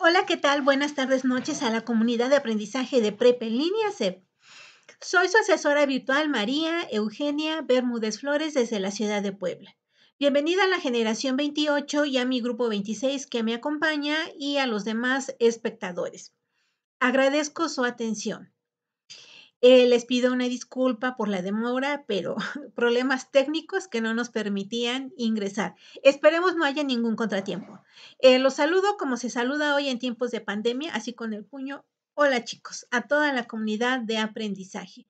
Hola, ¿qué tal? Buenas tardes, noches a la comunidad de aprendizaje de PREP en línea CEP. Soy su asesora virtual María Eugenia Bermúdez Flores desde la ciudad de Puebla. Bienvenida a la generación 28 y a mi grupo 26 que me acompaña y a los demás espectadores. Agradezco su atención. Eh, les pido una disculpa por la demora, pero problemas técnicos que no nos permitían ingresar. Esperemos no haya ningún contratiempo. Eh, los saludo como se saluda hoy en tiempos de pandemia, así con el puño. Hola chicos, a toda la comunidad de aprendizaje.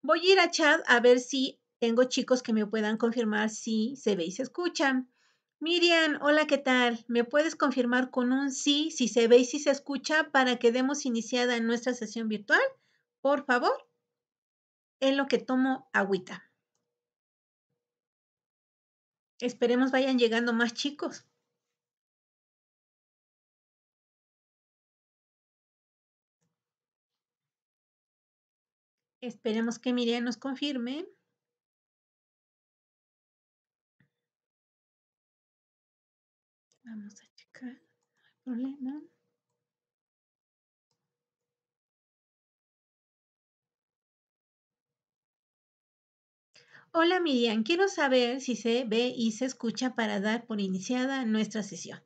Voy a ir a chat a ver si tengo chicos que me puedan confirmar si se ve y se escuchan. Miriam, hola, ¿qué tal? ¿Me puedes confirmar con un sí si se ve y si se escucha para que demos iniciada nuestra sesión virtual? Por favor en lo que tomo agüita. Esperemos vayan llegando más chicos. Esperemos que Miriam nos confirme. Vamos a checar, no hay problema. Hola Miriam, quiero saber si se ve y se escucha para dar por iniciada nuestra sesión.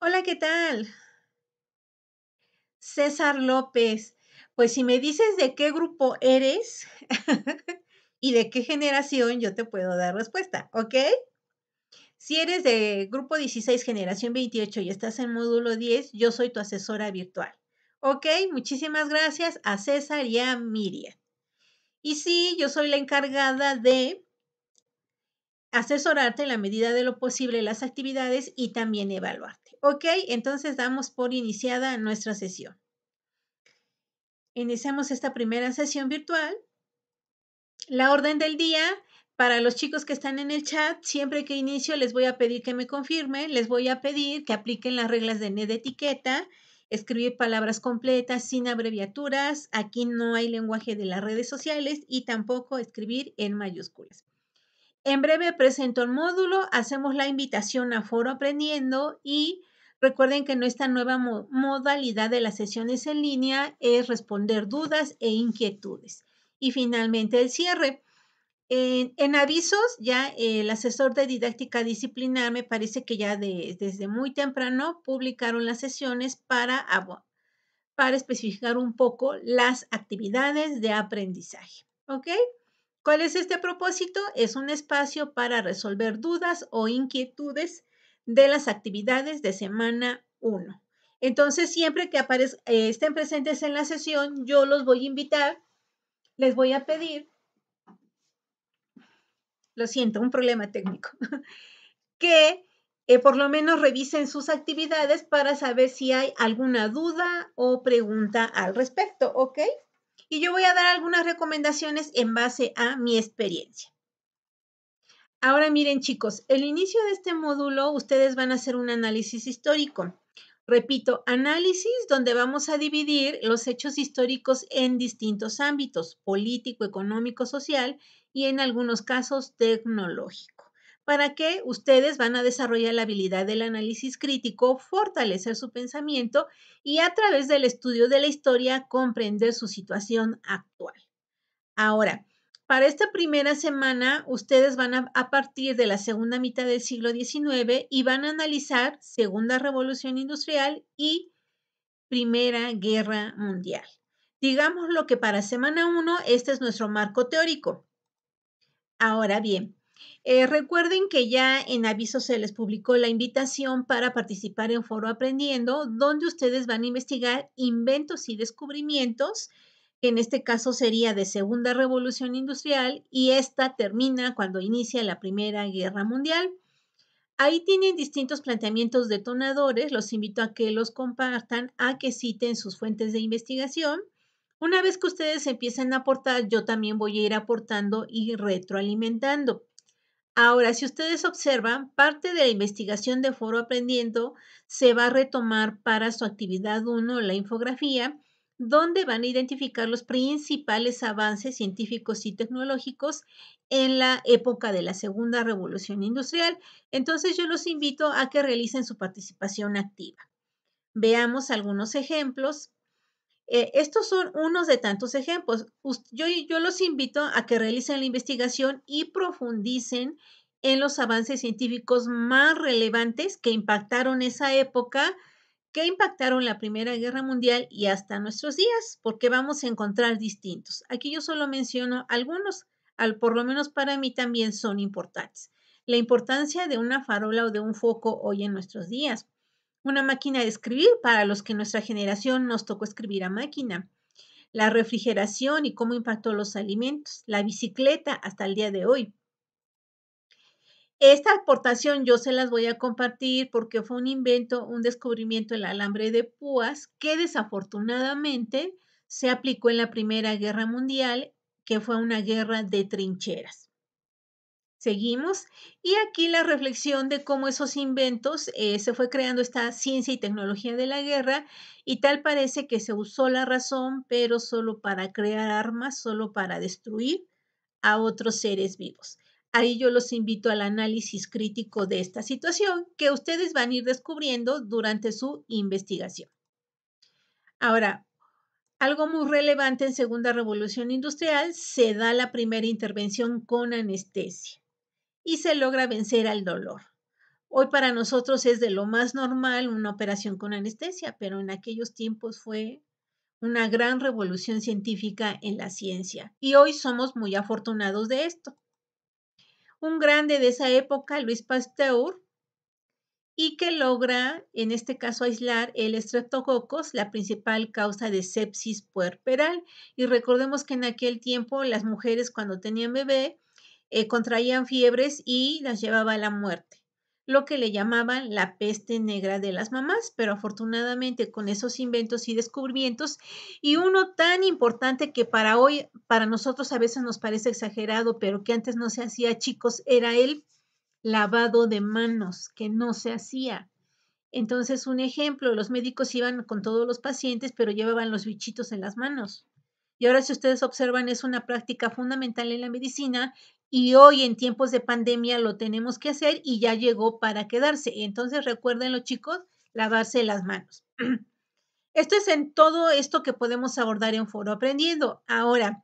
Hola, ¿qué tal? César López, pues si me dices de qué grupo eres y de qué generación, yo te puedo dar respuesta, ¿ok? Si eres de grupo 16, generación 28 y estás en módulo 10, yo soy tu asesora virtual. Ok, muchísimas gracias a César y a Miriam. Y sí, yo soy la encargada de asesorarte en la medida de lo posible las actividades y también evaluarte. ¿Ok? Entonces damos por iniciada nuestra sesión. Iniciamos esta primera sesión virtual. La orden del día para los chicos que están en el chat, siempre que inicio les voy a pedir que me confirmen, les voy a pedir que apliquen las reglas de NED etiqueta escribir palabras completas sin abreviaturas. Aquí no hay lenguaje de las redes sociales y tampoco escribir en mayúsculas. En breve presento el módulo, hacemos la invitación a Foro Aprendiendo y recuerden que nuestra nueva modalidad de las sesiones en línea es responder dudas e inquietudes. Y finalmente el cierre. En, avisos, ya el asesor de didáctica disciplinar, me parece que ya desde muy temprano publicaron las sesiones para, para especificar un poco las actividades de aprendizaje. ¿Ok? ¿Cuál es este propósito? Es un espacio para resolver dudas o inquietudes de las actividades de semana 1. Entonces, siempre que eh, estén presentes en la sesión, yo los voy a invitar, les voy a pedir lo siento, un problema técnico, que eh, por lo menos revisen sus actividades para saber si hay alguna duda o pregunta al respecto, ¿ok? Y yo voy a dar algunas recomendaciones en base a mi experiencia. Ahora miren chicos, el inicio de este módulo ustedes van a hacer un análisis histórico. Repito, análisis donde vamos a dividir los hechos históricos en distintos ámbitos, político, económico, social, y en algunos casos tecnológico. Para que ustedes van a desarrollar la habilidad del análisis crítico, fortalecer su pensamiento y a través del estudio de la historia comprender su situación actual. Ahora, para esta primera semana, ustedes van a, partir de la segunda mitad del siglo XIX y van a analizar Segunda Revolución Industrial y Primera Guerra Mundial. Digamos lo que para semana 1, este es nuestro marco teórico. Ahora bien, eh, recuerden que ya en aviso se les publicó la invitación para participar en Foro Aprendiendo, donde ustedes van a investigar inventos y descubrimientos, que en este caso sería de Segunda Revolución Industrial, y esta termina cuando inicia la Primera Guerra Mundial. Ahí tienen distintos planteamientos detonadores, los invito a que los compartan, a que citen sus fuentes de investigación una vez que ustedes empiecen a aportar, yo también voy a ir aportando y retroalimentando. Ahora, si ustedes observan, parte de la investigación de Foro Aprendiendo se va a retomar para su actividad 1, la infografía, donde van a identificar los principales avances científicos y tecnológicos en la época de la Segunda Revolución Industrial. Entonces yo los invito a que realicen su participación activa. Veamos algunos ejemplos. Eh, estos son unos de tantos ejemplos. Yo, yo los invito a que realicen la investigación y profundicen en los avances científicos más relevantes que impactaron esa época, que impactaron la Primera Guerra Mundial y hasta nuestros días, porque vamos a encontrar distintos. Aquí yo solo menciono algunos, al, por lo menos para mí también son importantes. La importancia de una farola o de un foco hoy en nuestros días una máquina de escribir para los que en nuestra generación nos tocó escribir a máquina, la refrigeración y cómo impactó los alimentos, la bicicleta hasta el día de hoy. Esta aportación yo se las voy a compartir porque fue un invento, un descubrimiento del alambre de púas que desafortunadamente se aplicó en la Primera Guerra Mundial, que fue una guerra de trincheras. Seguimos. Y aquí la reflexión de cómo esos inventos eh, se fue creando esta ciencia y tecnología de la guerra y tal parece que se usó la razón, pero solo para crear armas, solo para destruir a otros seres vivos. Ahí yo los invito al análisis crítico de esta situación que ustedes van a ir descubriendo durante su investigación. Ahora, algo muy relevante en Segunda Revolución Industrial, se da la primera intervención con anestesia y se logra vencer al dolor. Hoy para nosotros es de lo más normal una operación con anestesia, pero en aquellos tiempos fue una gran revolución científica en la ciencia y hoy somos muy afortunados de esto. Un grande de esa época, Luis Pasteur, y que logra, en este caso, aislar el estreptococos, la principal causa de sepsis puerperal. Y recordemos que en aquel tiempo las mujeres cuando tenían bebé eh, contraían fiebres y las llevaba a la muerte, lo que le llamaban la peste negra de las mamás, pero afortunadamente con esos inventos y descubrimientos, y uno tan importante que para hoy, para nosotros a veces nos parece exagerado, pero que antes no se hacía, chicos, era el lavado de manos, que no se hacía. Entonces, un ejemplo, los médicos iban con todos los pacientes, pero llevaban los bichitos en las manos. Y ahora si ustedes observan, es una práctica fundamental en la medicina y hoy en tiempos de pandemia lo tenemos que hacer y ya llegó para quedarse. Entonces recuerden los chicos lavarse las manos. Esto es en todo esto que podemos abordar en Foro Aprendiendo. Ahora,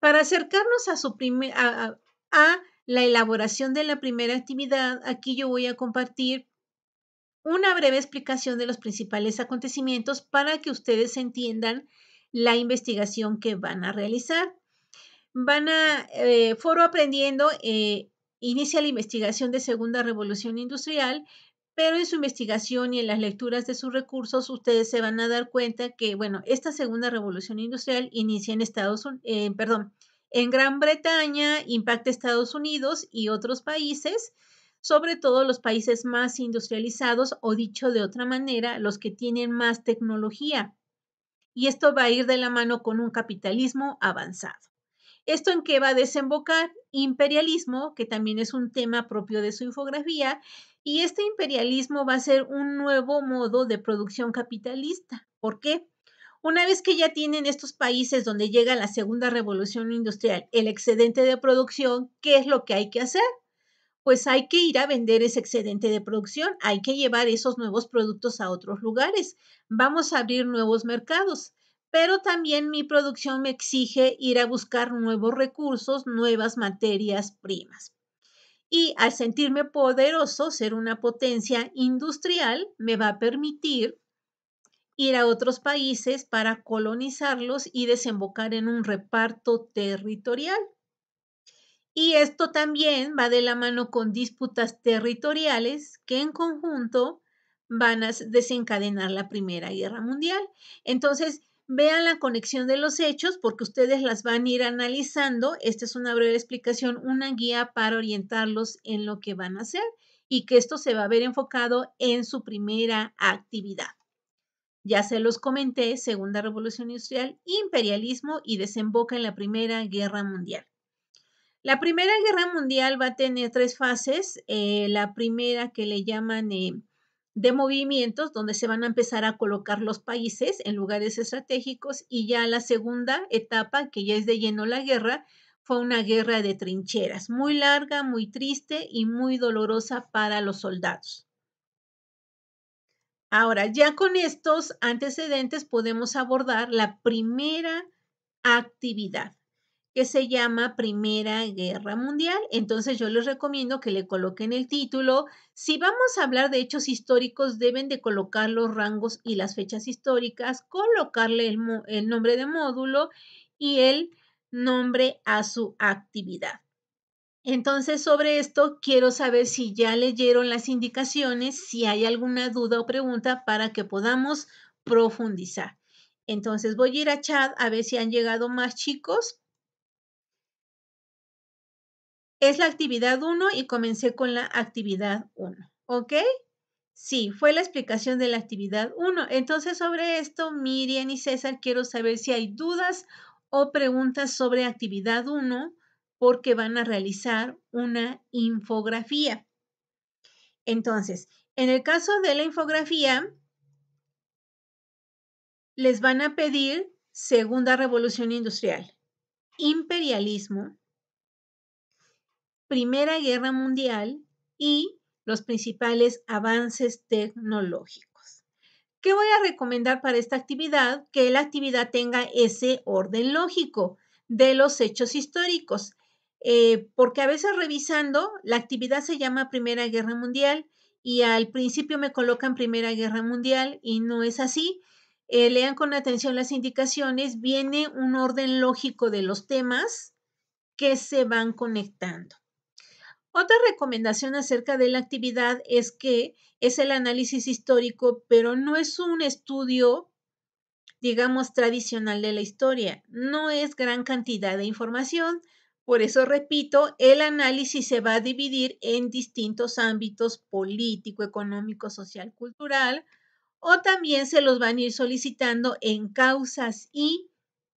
para acercarnos a, su a la elaboración de la primera actividad, aquí yo voy a compartir una breve explicación de los principales acontecimientos para que ustedes entiendan la investigación que van a realizar van a, eh, Foro Aprendiendo eh, inicia la investigación de Segunda Revolución Industrial, pero en su investigación y en las lecturas de sus recursos, ustedes se van a dar cuenta que, bueno, esta Segunda Revolución Industrial inicia en Estados Unidos, perdón, en Gran Bretaña, impacta Estados Unidos y otros países, sobre todo los países más industrializados o dicho de otra manera, los que tienen más tecnología. Y esto va a ir de la mano con un capitalismo avanzado. ¿Esto en qué va a desembocar? Imperialismo, que también es un tema propio de su infografía, y este imperialismo va a ser un nuevo modo de producción capitalista. ¿Por qué? Una vez que ya tienen estos países donde llega la segunda revolución industrial, el excedente de producción, ¿qué es lo que hay que hacer? Pues hay que ir a vender ese excedente de producción, hay que llevar esos nuevos productos a otros lugares, vamos a abrir nuevos mercados pero también mi producción me exige ir a buscar nuevos recursos, nuevas materias primas. Y al sentirme poderoso, ser una potencia industrial, me va a permitir ir a otros países para colonizarlos y desembocar en un reparto territorial. Y esto también va de la mano con disputas territoriales que en conjunto van a desencadenar la Primera Guerra Mundial. Entonces, Vean la conexión de los hechos porque ustedes las van a ir analizando. Esta es una breve explicación, una guía para orientarlos en lo que van a hacer y que esto se va a ver enfocado en su primera actividad. Ya se los comenté, Segunda Revolución Industrial, imperialismo y desemboca en la Primera Guerra Mundial. La Primera Guerra Mundial va a tener tres fases. Eh, la primera que le llaman eh, de movimientos donde se van a empezar a colocar los países en lugares estratégicos y ya la segunda etapa, que ya es de lleno la guerra, fue una guerra de trincheras, muy larga, muy triste y muy dolorosa para los soldados. Ahora, ya con estos antecedentes podemos abordar la primera actividad, que se llama Primera Guerra Mundial. Entonces yo les recomiendo que le coloquen el título. Si vamos a hablar de hechos históricos, deben de colocar los rangos y las fechas históricas, colocarle el, nombre de módulo y el nombre a su actividad. Entonces, sobre esto quiero saber si ya leyeron las indicaciones, si hay alguna duda o pregunta para que podamos profundizar. Entonces, voy a ir a chat a ver si han llegado más chicos es la actividad 1 y comencé con la actividad 1, ¿ok? Sí, fue la explicación de la actividad 1. Entonces, sobre esto, Miriam y César, quiero saber si hay dudas o preguntas sobre actividad 1 porque van a realizar una infografía. Entonces, en el caso de la infografía, les van a pedir segunda revolución industrial, imperialismo, Primera Guerra Mundial y los principales avances tecnológicos. ¿Qué voy a recomendar para esta actividad? Que la actividad tenga ese orden lógico de los hechos históricos, eh, porque a veces revisando, la actividad se llama Primera Guerra Mundial y al principio me colocan Primera Guerra Mundial y no es así. Eh, lean con atención las indicaciones, viene un orden lógico de los temas que se van conectando. Otra recomendación acerca de la actividad es que es el análisis histórico, pero no es un estudio, digamos, tradicional de la historia. No es gran cantidad de información. Por eso, repito, el análisis se va a dividir en distintos ámbitos político, económico, social, cultural, o también se los van a ir solicitando en causas y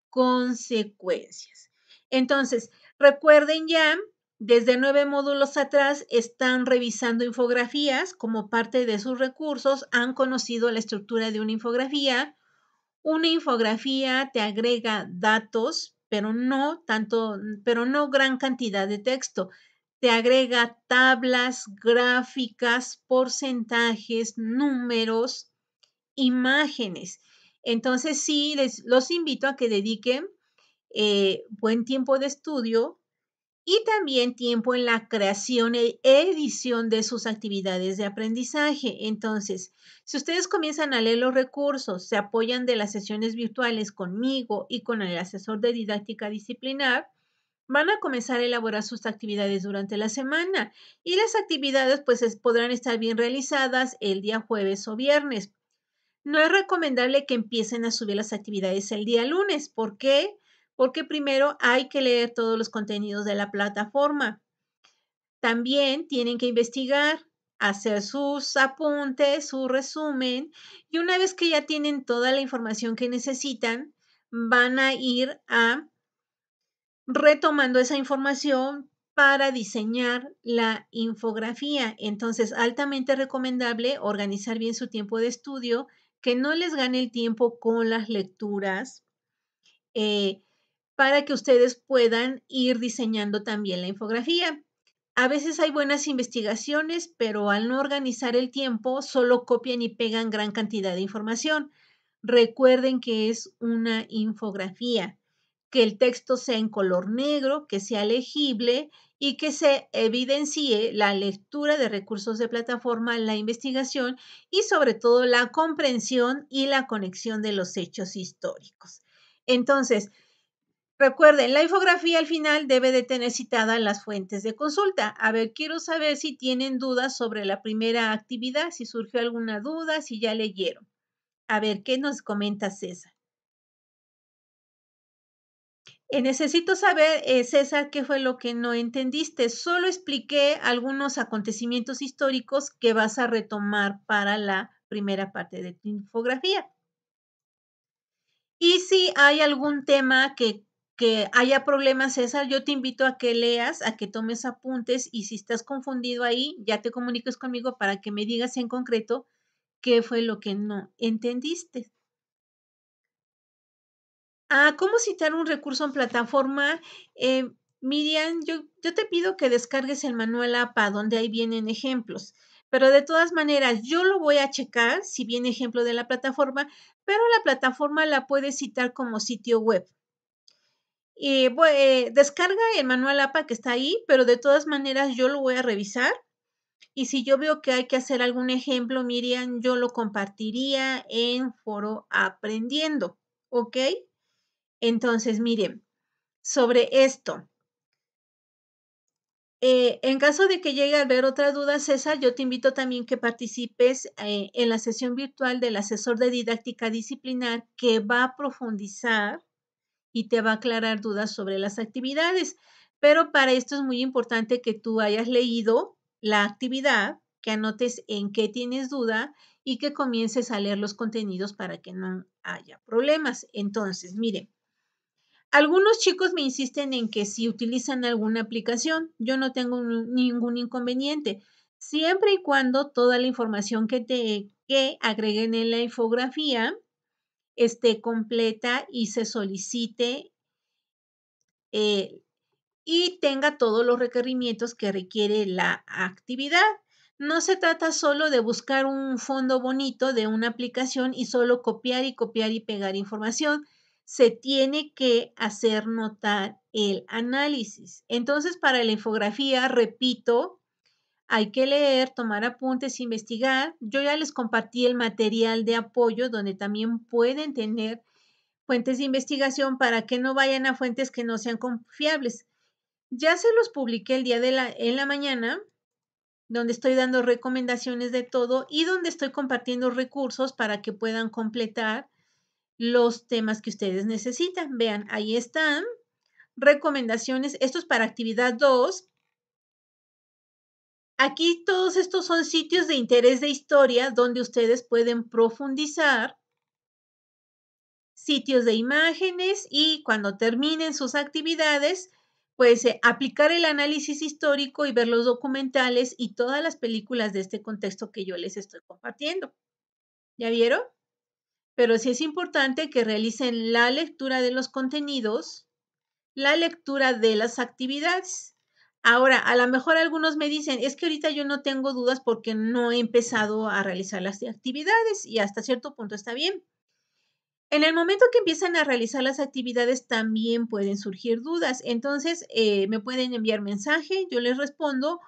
consecuencias. Entonces, recuerden ya desde nueve módulos atrás están revisando infografías como parte de sus recursos, han conocido la estructura de una infografía. Una infografía te agrega datos, pero no tanto, pero no gran cantidad de texto. Te agrega tablas, gráficas, porcentajes, números, imágenes. Entonces sí, les, los invito a que dediquen eh, buen tiempo de estudio y también tiempo en la creación y e edición de sus actividades de aprendizaje. Entonces, si ustedes comienzan a leer los recursos, se apoyan de las sesiones virtuales conmigo y con el asesor de didáctica disciplinar, van a comenzar a elaborar sus actividades durante la semana y las actividades pues podrán estar bien realizadas el día jueves o viernes. No es recomendable que empiecen a subir las actividades el día lunes. ¿Por qué? porque primero hay que leer todos los contenidos de la plataforma. También tienen que investigar, hacer sus apuntes, su resumen, y una vez que ya tienen toda la información que necesitan, van a ir a retomando esa información para diseñar la infografía. Entonces, altamente recomendable organizar bien su tiempo de estudio, que no les gane el tiempo con las lecturas. Eh, para que ustedes puedan ir diseñando también la infografía. A veces hay buenas investigaciones, pero al no organizar el tiempo, solo copian y pegan gran cantidad de información. Recuerden que es una infografía, que el texto sea en color negro, que sea legible y que se evidencie la lectura de recursos de plataforma, la investigación y sobre todo la comprensión y la conexión de los hechos históricos. Entonces, Recuerden, la infografía al final debe de tener citadas las fuentes de consulta. A ver, quiero saber si tienen dudas sobre la primera actividad, si surgió alguna duda, si ya leyeron. A ver, ¿qué nos comenta César? Eh, necesito saber, eh, César, qué fue lo que no entendiste. Solo expliqué algunos acontecimientos históricos que vas a retomar para la primera parte de tu infografía. Y si hay algún tema que que haya problemas, César, yo te invito a que leas, a que tomes apuntes y si estás confundido ahí, ya te comuniques conmigo para que me digas en concreto qué fue lo que no entendiste. Ah, ¿cómo citar un recurso en plataforma? Eh, Miriam, yo, yo te pido que descargues el manual APA, donde ahí vienen ejemplos. Pero de todas maneras, yo lo voy a checar si viene ejemplo de la plataforma, pero la plataforma la puedes citar como sitio web. Y, descarga el manual APA que está ahí, pero de todas maneras yo lo voy a revisar. Y si yo veo que hay que hacer algún ejemplo, Miriam, yo lo compartiría en foro aprendiendo, ¿ok? Entonces, miren, sobre esto. Eh, en caso de que llegue a haber otra duda, César, yo te invito también que participes eh, en la sesión virtual del asesor de didáctica disciplinar que va a profundizar y te va a aclarar dudas sobre las actividades. Pero para esto es muy importante que tú hayas leído la actividad, que anotes en qué tienes duda y que comiences a leer los contenidos para que no haya problemas. Entonces, miren, algunos chicos me insisten en que si utilizan alguna aplicación, yo no tengo ningún inconveniente, siempre y cuando toda la información que, te, agreguen en la infografía esté completa y se solicite eh, y tenga todos los requerimientos que requiere la actividad. No se trata solo de buscar un fondo bonito de una aplicación y solo copiar y copiar y pegar información. Se tiene que hacer notar el análisis. Entonces, para la infografía, repito, hay que leer, tomar apuntes, investigar. Yo ya les compartí el material de apoyo donde también pueden tener fuentes de investigación para que no vayan a fuentes que no sean confiables. Ya se los publiqué el día de la, en la mañana, donde estoy dando recomendaciones de todo y donde estoy compartiendo recursos para que puedan completar los temas que ustedes necesitan. Vean, ahí están recomendaciones. Esto es para actividad 2, Aquí todos estos son sitios de interés de historia donde ustedes pueden profundizar, sitios de imágenes y cuando terminen sus actividades, pues eh, aplicar el análisis histórico y ver los documentales y todas las películas de este contexto que yo les estoy compartiendo. ¿Ya vieron? Pero sí es importante que realicen la lectura de los contenidos, la lectura de las actividades Ahora, a lo mejor algunos me dicen, es que ahorita yo no tengo dudas porque no he empezado a realizar las actividades y hasta cierto punto está bien. En el momento que empiezan a realizar las actividades también pueden surgir dudas, entonces eh, me pueden enviar mensaje, yo les respondo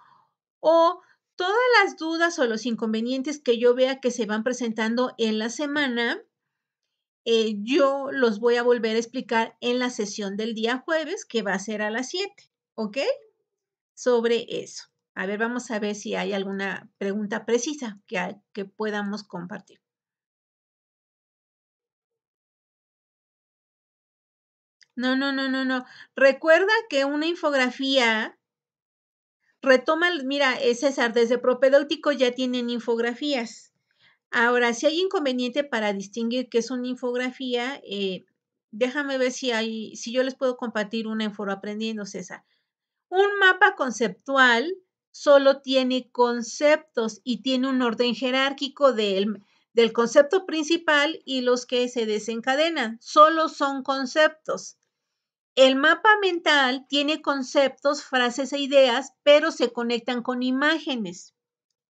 o todas las dudas o los inconvenientes que yo vea que se van presentando en la semana, eh, yo los voy a volver a explicar en la sesión del día jueves que va a ser a las 7, ¿ok? sobre eso. A ver, vamos a ver si hay alguna pregunta precisa que, que podamos compartir. No, no, no, no, no. Recuerda que una infografía retoma, mira, eh, César, desde propedéutico ya tienen infografías. Ahora, si hay inconveniente para distinguir qué es una infografía, eh, déjame ver si hay, si yo les puedo compartir una en Foro Aprendiendo, César. Un mapa conceptual solo tiene conceptos y tiene un orden jerárquico del, del concepto principal y los que se desencadenan. Solo son conceptos. El mapa mental tiene conceptos, frases e ideas, pero se conectan con imágenes.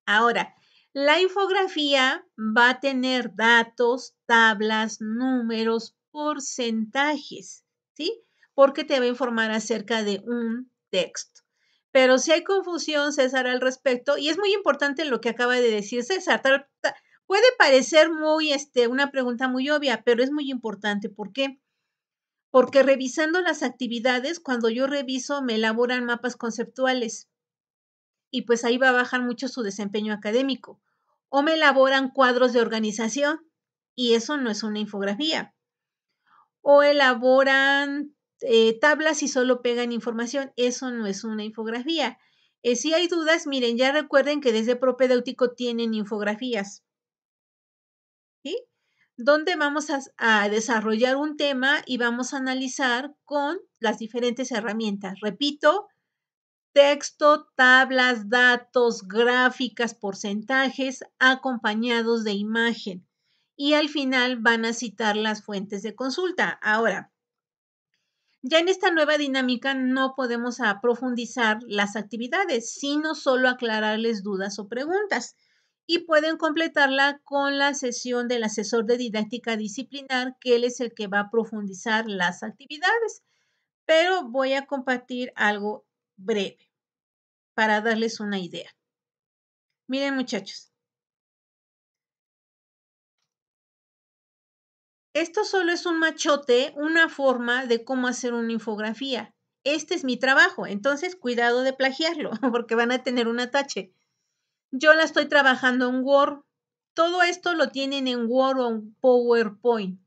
Ahora, la infografía va a tener datos, tablas, números, porcentajes, ¿sí? Porque te va a informar acerca de un texto. Pero si hay confusión, César, al respecto, y es muy importante lo que acaba de decir César, puede parecer muy, este, una pregunta muy obvia, pero es muy importante. ¿Por qué? Porque revisando las actividades, cuando yo reviso, me elaboran mapas conceptuales y pues ahí va a bajar mucho su desempeño académico. O me elaboran cuadros de organización y eso no es una infografía. O elaboran eh, tablas y solo pegan información. Eso no es una infografía. Eh, si hay dudas, miren, ya recuerden que desde propedéutico tienen infografías. ¿Sí? Donde vamos a desarrollar un tema y vamos a analizar con las diferentes herramientas. Repito, texto, tablas, datos, gráficas, porcentajes, acompañados de imagen. Y al final van a citar las fuentes de consulta. Ahora, ya en esta nueva dinámica no podemos profundizar las actividades, sino solo aclararles dudas o preguntas. Y pueden completarla con la sesión del asesor de didáctica disciplinar, que él es el que va a profundizar las actividades. Pero voy a compartir algo breve para darles una idea. Miren muchachos, Esto solo es un machote, una forma de cómo hacer una infografía. Este es mi trabajo, entonces cuidado de plagiarlo, porque van a tener un atache. Yo la estoy trabajando en Word. Todo esto lo tienen en Word o en PowerPoint.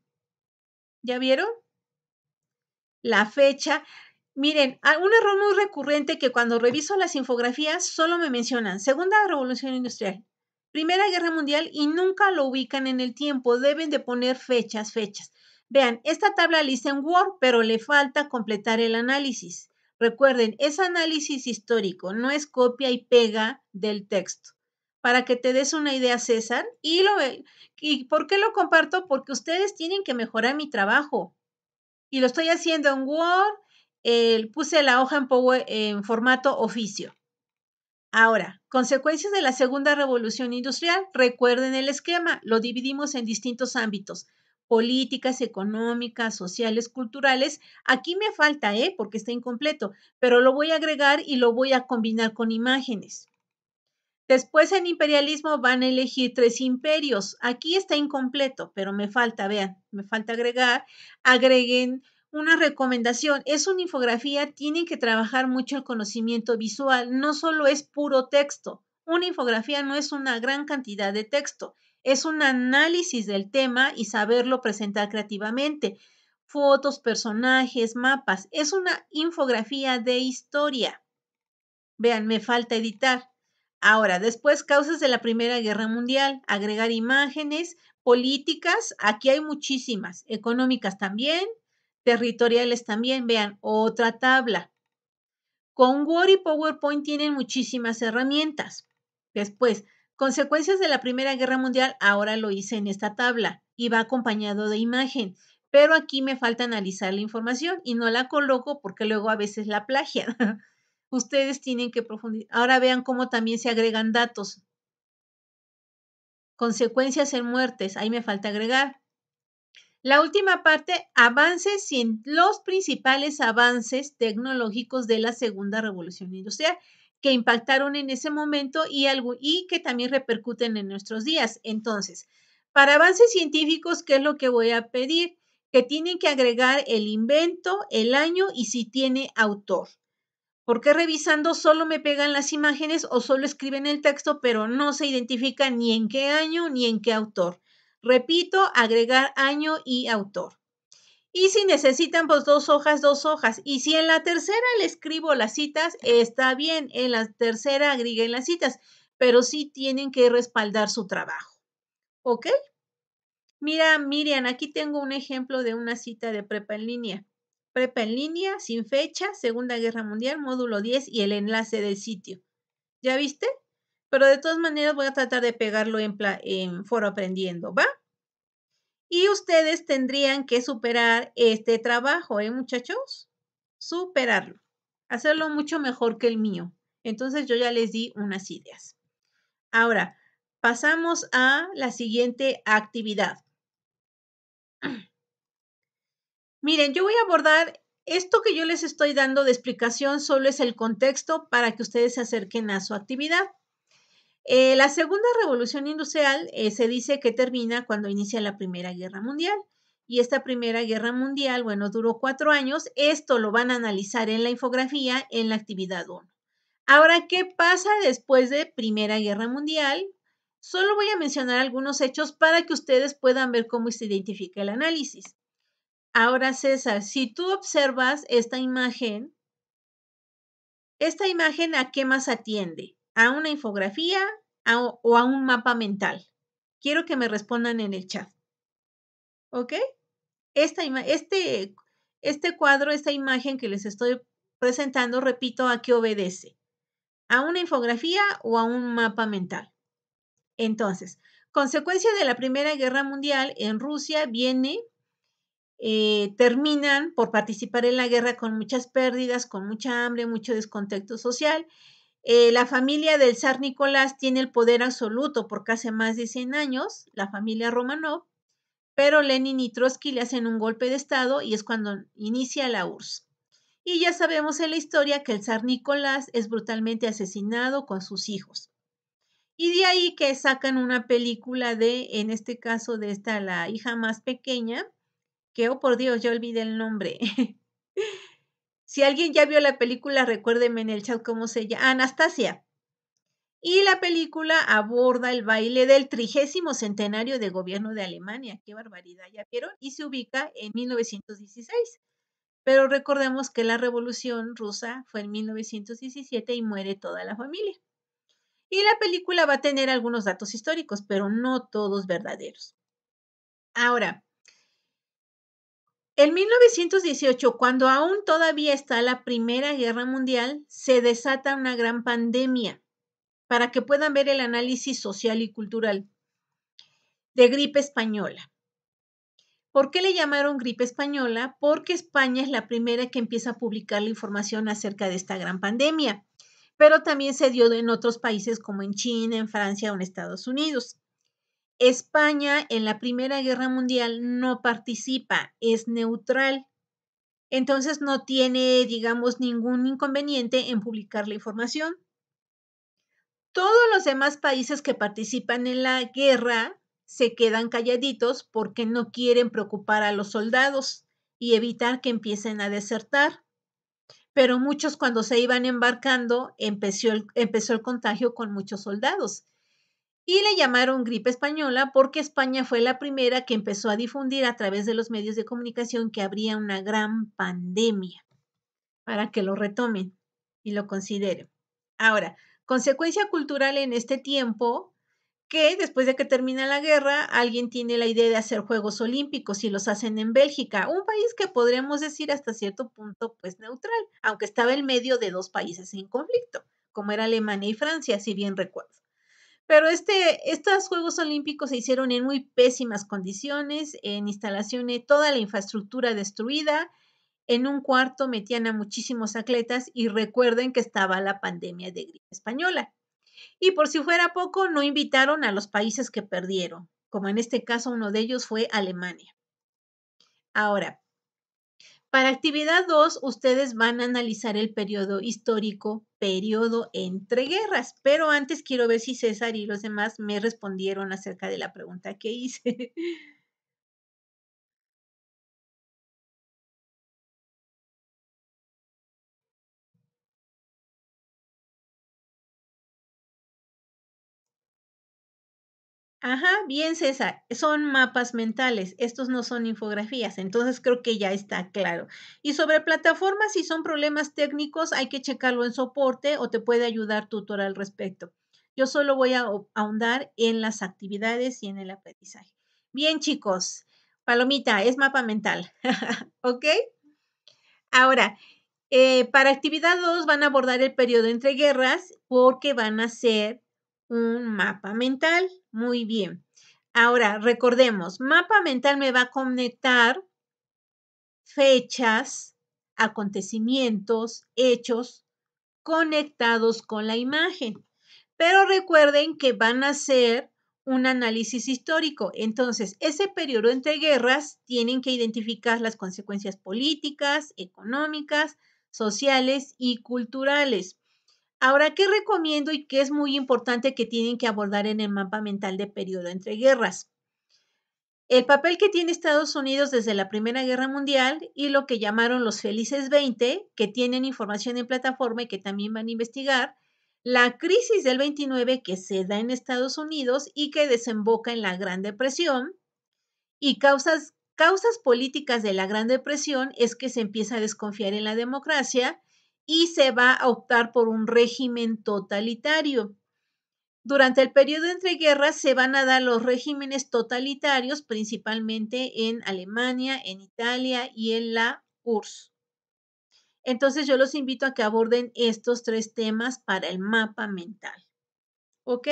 ¿Ya vieron? La fecha. Miren, ah, un error muy recurrente que cuando reviso las infografías solo me mencionan Segunda Revolución Industrial Primera Guerra Mundial y nunca lo ubican en el tiempo, deben de poner fechas, fechas. Vean, esta tabla la hice en Word, pero le falta completar el análisis. Recuerden, es análisis histórico, no es copia y pega del texto. Para que te des una idea, César, y, lo, ¿y por qué lo comparto? Porque ustedes tienen que mejorar mi trabajo. Y lo estoy haciendo en Word, puse la hoja en, en formato oficio. Ahora, consecuencias de la segunda revolución industrial. Recuerden el esquema, lo dividimos en distintos ámbitos, políticas, económicas, sociales, culturales. Aquí me falta, ¿eh? porque está incompleto, pero lo voy a agregar y lo voy a combinar con imágenes. Después en imperialismo van a elegir tres imperios. Aquí está incompleto, pero me falta, vean, me falta agregar. Agreguen una recomendación. Es una infografía, tienen que trabajar mucho el conocimiento visual, no solo es puro texto. Una infografía no es una gran cantidad de texto, es un análisis del tema y saberlo presentar creativamente. Fotos, personajes, mapas. Es una infografía de historia. Vean, me falta editar. Ahora, después causas de la Primera Guerra Mundial, agregar imágenes, políticas, aquí hay muchísimas, económicas también, territoriales también. Vean, otra tabla. Con Word y PowerPoint tienen muchísimas herramientas. Después, consecuencias de la Primera Guerra Mundial, ahora lo hice en esta tabla y va acompañado de imagen. Pero aquí me falta analizar la información y no la coloco porque luego a veces la plagian. Ustedes tienen que profundizar. Ahora vean cómo también se agregan datos. Consecuencias en muertes, ahí me falta agregar. La última parte, avances sin los principales avances tecnológicos de la segunda revolución industrial que impactaron en ese momento y, algo, y que también repercuten en nuestros días. Entonces, para avances científicos, ¿qué es lo que voy a pedir? Que tienen que agregar el invento, el año y si tiene autor. Porque revisando solo me pegan las imágenes o solo escriben el texto, pero no se identifica ni en qué año ni en qué autor. Repito, agregar año y autor. Y si necesitan, pues dos hojas, dos hojas. Y si en la tercera le escribo las citas, está bien, en la tercera agreguen las citas, pero sí tienen que respaldar su trabajo. ¿Ok? Mira, Miriam, aquí tengo un ejemplo de una cita de prepa en línea. Prepa en línea, sin fecha, Segunda Guerra Mundial, módulo 10 y el enlace del sitio. ¿Ya viste? Pero de todas maneras voy a tratar de pegarlo en, foro aprendiendo, ¿va? Y ustedes tendrían que superar este trabajo, ¿eh, muchachos? Superarlo. Hacerlo mucho mejor que el mío. Entonces yo ya les di unas ideas. Ahora, pasamos a la siguiente actividad. Miren, yo voy a abordar esto que yo les estoy dando de explicación, solo es el contexto para que ustedes se acerquen a su actividad. Eh, la segunda revolución industrial eh, se dice que termina cuando inicia la Primera Guerra Mundial. Y esta Primera Guerra Mundial, bueno, duró cuatro años. Esto lo van a analizar en la infografía en la actividad 1. Ahora, ¿qué pasa después de Primera Guerra Mundial? Solo voy a mencionar algunos hechos para que ustedes puedan ver cómo se identifica el análisis. Ahora, César, si tú observas esta imagen, esta imagen a qué más atiende? a una infografía o a un mapa mental? Quiero que me respondan en el chat. ¿Ok? Esta este, este cuadro, esta imagen que les estoy presentando, repito, ¿a qué obedece? ¿A una infografía o a un mapa mental? Entonces, consecuencia de la Primera Guerra Mundial en Rusia viene, eh, terminan por participar en la guerra con muchas pérdidas, con mucha hambre, mucho descontexto social eh, la familia del zar Nicolás tiene el poder absoluto por hace más de 100 años, la familia Romanov, pero Lenin y Trotsky le hacen un golpe de Estado y es cuando inicia la URSS. Y ya sabemos en la historia que el zar Nicolás es brutalmente asesinado con sus hijos. Y de ahí que sacan una película de, en este caso, de esta, la hija más pequeña, que, oh por Dios, yo olvidé el nombre. Si alguien ya vio la película, recuérdeme en el chat cómo se llama. Anastasia. Y la película aborda el baile del trigésimo centenario de gobierno de Alemania. Qué barbaridad, ya vieron. Y se ubica en 1916. Pero recordemos que la revolución rusa fue en 1917 y muere toda la familia. Y la película va a tener algunos datos históricos, pero no todos verdaderos. Ahora, en 1918, cuando aún todavía está la Primera Guerra Mundial, se desata una gran pandemia, para que puedan ver el análisis social y cultural de gripe española. ¿Por qué le llamaron gripe española? Porque España es la primera que empieza a publicar la información acerca de esta gran pandemia, pero también se dio en otros países como en China, en Francia o en Estados Unidos. España en la Primera Guerra Mundial no participa, es neutral. Entonces no tiene, digamos, ningún inconveniente en publicar la información. Todos los demás países que participan en la guerra se quedan calladitos porque no quieren preocupar a los soldados y evitar que empiecen a desertar. Pero muchos cuando se iban embarcando empezó el, el contagio con muchos soldados y le llamaron gripe española porque España fue la primera que empezó a difundir a través de los medios de comunicación que habría una gran pandemia, para que lo retomen y lo consideren. Ahora, consecuencia cultural en este tiempo que después de que termina la guerra, alguien tiene la idea de hacer Juegos Olímpicos y los hacen en Bélgica, un país que podríamos decir hasta cierto punto pues neutral, aunque estaba en medio de dos países en conflicto, como era Alemania y Francia, si bien recuerdo. Pero este, estos Juegos Olímpicos se hicieron en muy pésimas condiciones, en instalaciones, toda la infraestructura destruida. En un cuarto metían a muchísimos atletas y recuerden que estaba la pandemia de gripe española. Y por si fuera poco, no invitaron a los países que perdieron, como en este caso uno de ellos fue Alemania. Ahora, para actividad 2, ustedes van a analizar el periodo histórico, periodo entre guerras, pero antes quiero ver si César y los demás me respondieron acerca de la pregunta que hice. Ajá, bien César, son mapas mentales, estos no son infografías, entonces creo que ya está claro. Y sobre plataformas, si son problemas técnicos, hay que checarlo en soporte o te puede ayudar tutor al respecto. Yo solo voy a ahondar en las actividades y en el aprendizaje. Bien chicos, palomita, es mapa mental, ¿ok? Ahora, eh, para actividad 2 van a abordar el periodo entre guerras porque van a ser un mapa mental. Muy bien. Ahora, recordemos, mapa mental me va a conectar fechas, acontecimientos, hechos conectados con la imagen. Pero recuerden que van a ser un análisis histórico. Entonces, ese periodo entre guerras tienen que identificar las consecuencias políticas, económicas, sociales y culturales. Ahora, ¿qué recomiendo y qué es muy importante que tienen que abordar en el mapa mental de periodo entre guerras? El papel que tiene Estados Unidos desde la Primera Guerra Mundial y lo que llamaron los felices 20, que tienen información en plataforma y que también van a investigar, la crisis del 29 que se da en Estados Unidos y que desemboca en la Gran Depresión y causas, causas políticas de la Gran Depresión es que se empieza a desconfiar en la democracia y se va a optar por un régimen totalitario. Durante el periodo entre guerras se van a dar los regímenes totalitarios, principalmente en Alemania, en Italia y en la URSS. Entonces yo los invito a que aborden estos tres temas para el mapa mental. ¿Ok?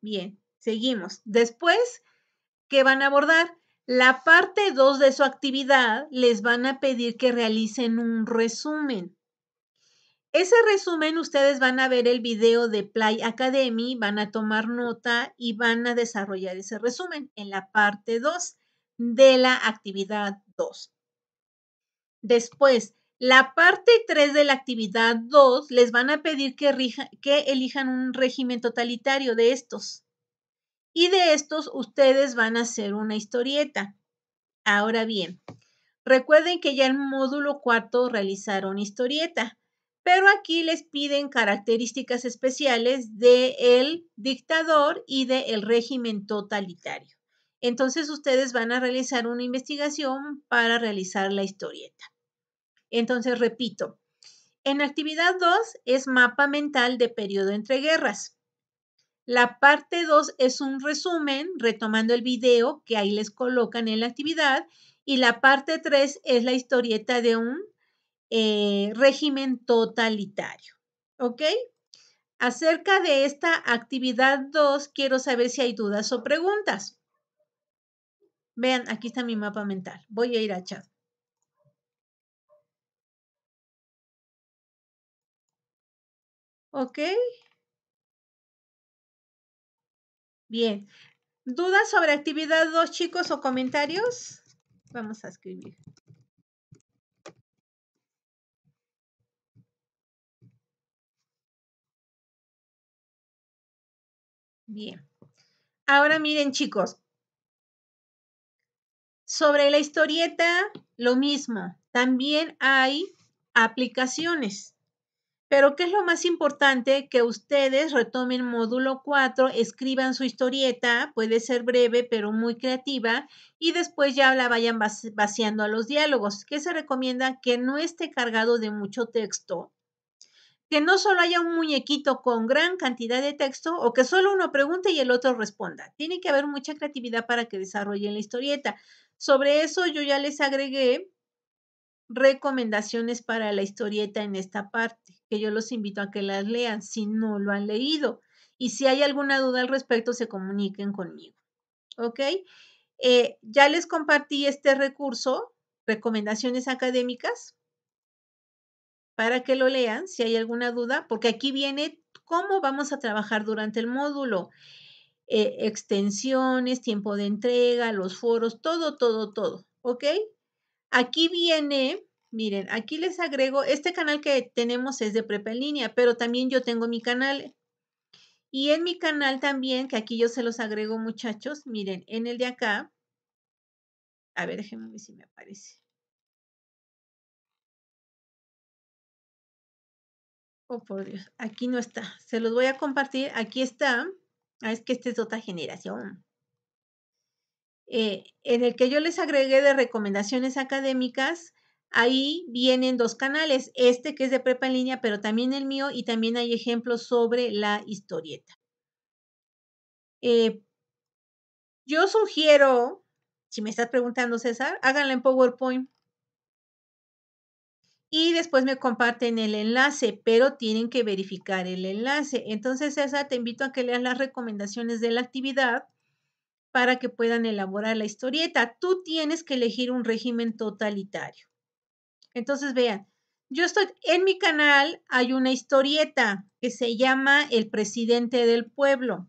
Bien, seguimos. Después, ¿qué van a abordar? La parte 2 de su actividad les van a pedir que realicen un resumen. Ese resumen, ustedes van a ver el video de Play Academy, van a tomar nota y van a desarrollar ese resumen en la parte 2 de la actividad 2. Después, la parte 3 de la actividad 2 les van a pedir que, elijan un régimen totalitario de estos. Y de estos ustedes van a hacer una historieta. Ahora bien, recuerden que ya en módulo 4 realizaron historieta pero aquí les piden características especiales del el dictador y del el régimen totalitario. Entonces ustedes van a realizar una investigación para realizar la historieta. Entonces, repito, en actividad 2 es mapa mental de periodo entre guerras. La parte 2 es un resumen, retomando el video que ahí les colocan en la actividad, y la parte 3 es la historieta de un eh, régimen totalitario. ¿Ok? Acerca de esta actividad 2, quiero saber si hay dudas o preguntas. Vean, aquí está mi mapa mental. Voy a ir a chat. ¿Ok? Bien. ¿Dudas sobre actividad 2, chicos, o comentarios? Vamos a escribir. Bien. Ahora miren, chicos. Sobre la historieta, lo mismo. También hay aplicaciones. Pero ¿qué es lo más importante? Que ustedes retomen módulo 4, escriban su historieta, puede ser breve pero muy creativa, y después ya la vayan vaciando a los diálogos. ¿Qué se recomienda? Que no esté cargado de mucho texto, que no solo haya un muñequito con gran cantidad de texto o que solo uno pregunte y el otro responda. Tiene que haber mucha creatividad para que desarrollen la historieta. Sobre eso yo ya les agregué recomendaciones para la historieta en esta parte, que yo los invito a que las lean si no lo han leído. Y si hay alguna duda al respecto, se comuniquen conmigo. ¿Ok? Eh, ya les compartí este recurso, recomendaciones académicas, para que lo lean si hay alguna duda, porque aquí viene cómo vamos a trabajar durante el módulo. Eh, extensiones, tiempo de entrega, los foros, todo, todo, todo. ¿Ok? Aquí viene, miren, aquí les agrego, este canal que tenemos es de prepa en línea, pero también yo tengo mi canal. Y en mi canal también, que aquí yo se los agrego muchachos, miren, en el de acá, a ver, déjenme ver si me aparece. Oh, por Dios, aquí no está. Se los voy a compartir. Aquí está. Ah, es que este es de otra generación. Eh, en el que yo les agregué de recomendaciones académicas, ahí vienen dos canales, este que es de prepa en línea, pero también el mío y también hay ejemplos sobre la historieta. Eh, yo sugiero, si me estás preguntando César, háganla en PowerPoint y después me comparten el enlace, pero tienen que verificar el enlace. Entonces, César, te invito a que leas las recomendaciones de la actividad para que puedan elaborar la historieta. Tú tienes que elegir un régimen totalitario. Entonces, vean, yo estoy en mi canal, hay una historieta que se llama El presidente del pueblo.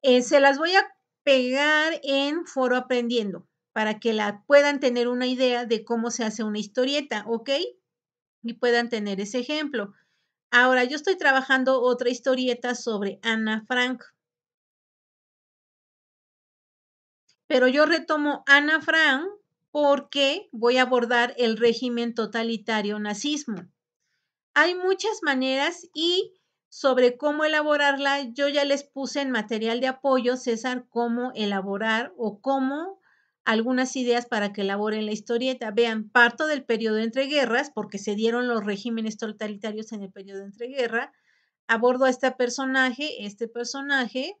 Eh, se las voy a pegar en Foro Aprendiendo para que la puedan tener una idea de cómo se hace una historieta, ¿ok? y puedan tener ese ejemplo. Ahora, yo estoy trabajando otra historieta sobre Ana Frank. Pero yo retomo Ana Frank porque voy a abordar el régimen totalitario nazismo. Hay muchas maneras y sobre cómo elaborarla, yo ya les puse en material de apoyo, César, cómo elaborar o cómo algunas ideas para que elaboren la historieta. Vean, parto del periodo entre guerras, porque se dieron los regímenes totalitarios en el periodo entre guerra. Abordo a este personaje, este personaje.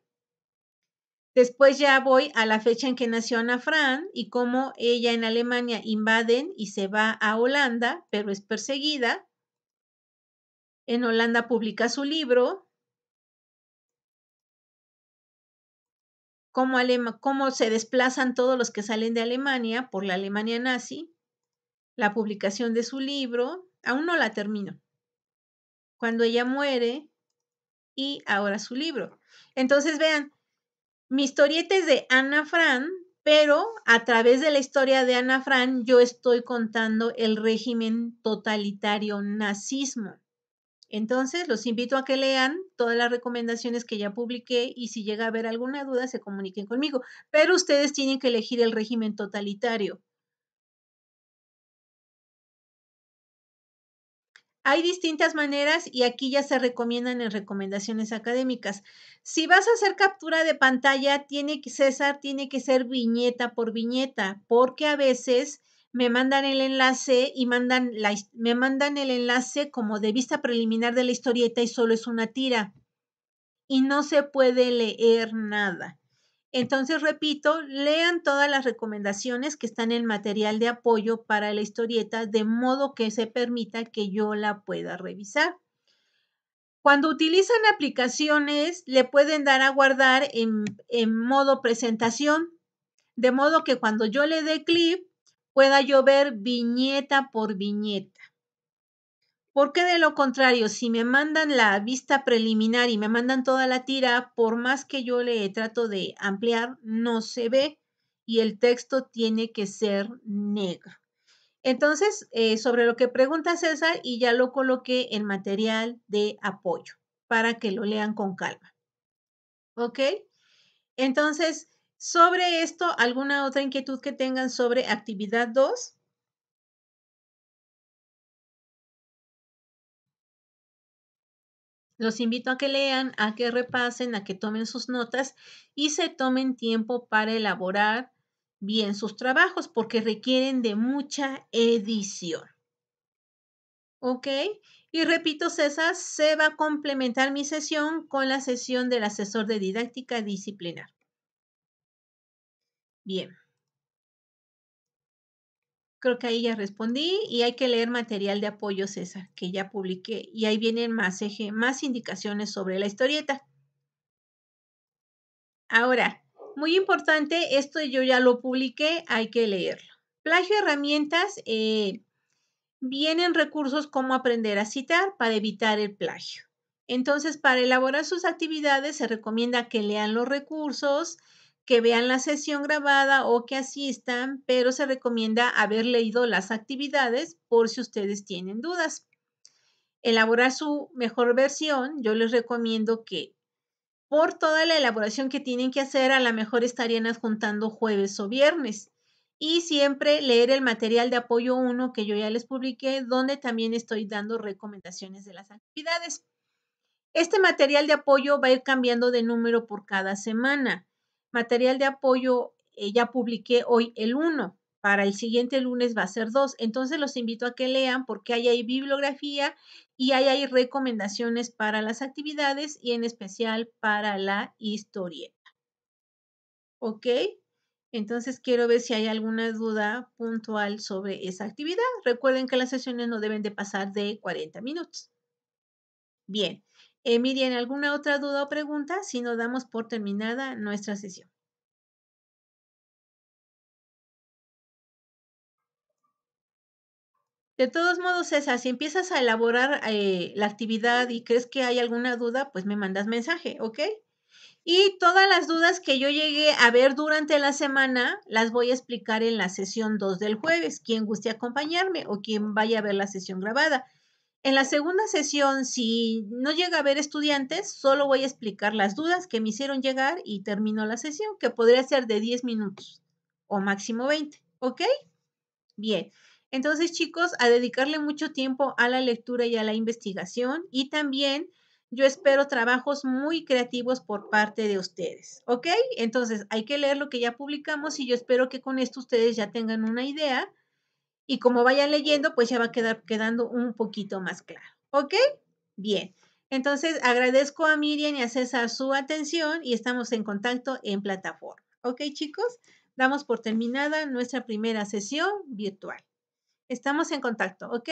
Después ya voy a la fecha en que nació Ana Fran y cómo ella en Alemania invaden y se va a Holanda, pero es perseguida. En Holanda publica su libro, cómo, cómo se desplazan todos los que salen de Alemania por la Alemania nazi, la publicación de su libro, aún no la termino, cuando ella muere y ahora su libro. Entonces vean, mi historieta es de Ana Fran, pero a través de la historia de Ana Fran yo estoy contando el régimen totalitario nazismo. Entonces, los invito a que lean todas las recomendaciones que ya publiqué y si llega a haber alguna duda, se comuniquen conmigo. Pero ustedes tienen que elegir el régimen totalitario. Hay distintas maneras y aquí ya se recomiendan en recomendaciones académicas. Si vas a hacer captura de pantalla, tiene César, tiene que ser viñeta por viñeta, porque a veces me mandan el enlace y mandan la, me mandan el enlace como de vista preliminar de la historieta y solo es una tira. Y no se puede leer nada. Entonces, repito, lean todas las recomendaciones que están en el material de apoyo para la historieta, de modo que se permita que yo la pueda revisar. Cuando utilizan aplicaciones, le pueden dar a guardar en, en modo presentación, de modo que cuando yo le dé clip, pueda yo ver viñeta por viñeta. Porque de lo contrario, si me mandan la vista preliminar y me mandan toda la tira, por más que yo le trato de ampliar, no se ve y el texto tiene que ser negro. Entonces, eh, sobre lo que pregunta César, y ya lo coloqué en material de apoyo para que lo lean con calma. ¿Ok? Entonces, sobre esto, ¿alguna otra inquietud que tengan sobre actividad 2? Los invito a que lean, a que repasen, a que tomen sus notas y se tomen tiempo para elaborar bien sus trabajos porque requieren de mucha edición. ¿Ok? Y repito, César, se va a complementar mi sesión con la sesión del asesor de didáctica disciplinar. Bien. Creo que ahí ya respondí y hay que leer material de apoyo César, que ya publiqué. Y ahí vienen más, eje, más indicaciones sobre la historieta. Ahora, muy importante, esto yo ya lo publiqué, hay que leerlo. Plagio herramientas, eh, vienen recursos como aprender a citar para evitar el plagio. Entonces, para elaborar sus actividades se recomienda que lean los recursos, que vean la sesión grabada o que asistan, pero se recomienda haber leído las actividades por si ustedes tienen dudas. Elaborar su mejor versión, yo les recomiendo que por toda la elaboración que tienen que hacer, a lo mejor estarían adjuntando jueves o viernes. Y siempre leer el material de apoyo 1 que yo ya les publiqué, donde también estoy dando recomendaciones de las actividades. Este material de apoyo va a ir cambiando de número por cada semana material de apoyo eh, ya publiqué hoy el 1, para el siguiente lunes va a ser 2, entonces los invito a que lean porque ahí hay bibliografía y ahí hay recomendaciones para las actividades y en especial para la historieta. ¿Ok? Entonces quiero ver si hay alguna duda puntual sobre esa actividad. Recuerden que las sesiones no deben de pasar de 40 minutos. Bien, eh, Miriam, ¿alguna otra duda o pregunta? Si no, damos por terminada nuestra sesión. De todos modos, César, si empiezas a elaborar eh, la actividad y crees que hay alguna duda, pues me mandas mensaje, ¿ok? Y todas las dudas que yo llegué a ver durante la semana, las voy a explicar en la sesión 2 del jueves, quien guste acompañarme o quien vaya a ver la sesión grabada. En la segunda sesión, si no llega a haber estudiantes, solo voy a explicar las dudas que me hicieron llegar y termino la sesión, que podría ser de 10 minutos o máximo 20, ¿ok? Bien, entonces chicos, a dedicarle mucho tiempo a la lectura y a la investigación y también yo espero trabajos muy creativos por parte de ustedes, ¿ok? Entonces hay que leer lo que ya publicamos y yo espero que con esto ustedes ya tengan una idea y como vaya leyendo, pues ya va a quedar quedando un poquito más claro. ¿Ok? Bien. Entonces, agradezco a Miriam y a César su atención y estamos en contacto en plataforma. ¿Ok, chicos? Damos por terminada nuestra primera sesión virtual. Estamos en contacto, ¿ok?